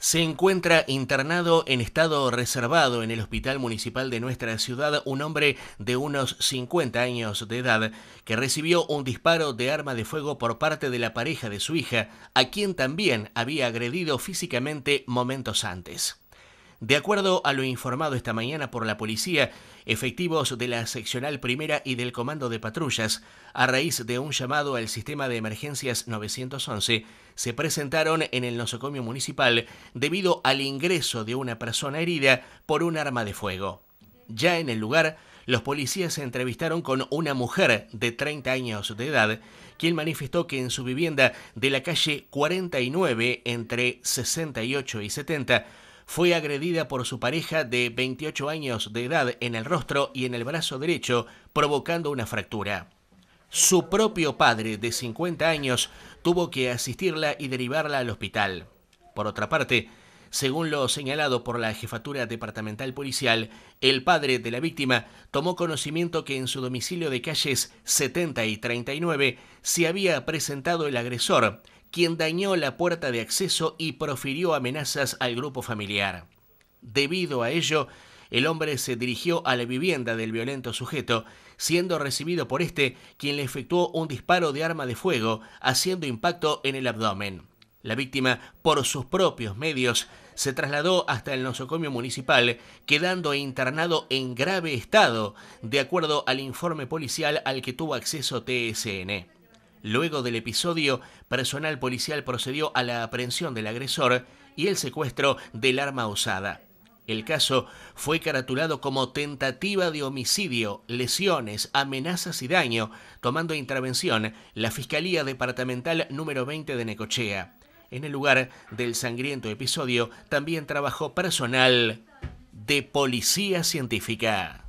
Se encuentra internado en estado reservado en el hospital municipal de nuestra ciudad un hombre de unos 50 años de edad que recibió un disparo de arma de fuego por parte de la pareja de su hija, a quien también había agredido físicamente momentos antes. De acuerdo a lo informado esta mañana por la policía, efectivos de la seccional primera y del comando de patrullas, a raíz de un llamado al sistema de emergencias 911, se presentaron en el nosocomio municipal debido al ingreso de una persona herida por un arma de fuego. Ya en el lugar, los policías se entrevistaron con una mujer de 30 años de edad, quien manifestó que en su vivienda de la calle 49 entre 68 y 70 fue agredida por su pareja de 28 años de edad en el rostro y en el brazo derecho, provocando una fractura. Su propio padre, de 50 años, tuvo que asistirla y derivarla al hospital. Por otra parte, según lo señalado por la jefatura departamental policial, el padre de la víctima tomó conocimiento que en su domicilio de calles 70 y 39 se había presentado el agresor, quien dañó la puerta de acceso y profirió amenazas al grupo familiar. Debido a ello, el hombre se dirigió a la vivienda del violento sujeto, siendo recibido por este, quien le efectuó un disparo de arma de fuego, haciendo impacto en el abdomen. La víctima, por sus propios medios, se trasladó hasta el nosocomio municipal, quedando internado en grave estado, de acuerdo al informe policial al que tuvo acceso TSN. Luego del episodio, personal policial procedió a la aprehensión del agresor y el secuestro del arma usada. El caso fue caratulado como tentativa de homicidio, lesiones, amenazas y daño, tomando intervención la Fiscalía Departamental número 20 de Necochea. En el lugar del sangriento episodio también trabajó personal de policía científica.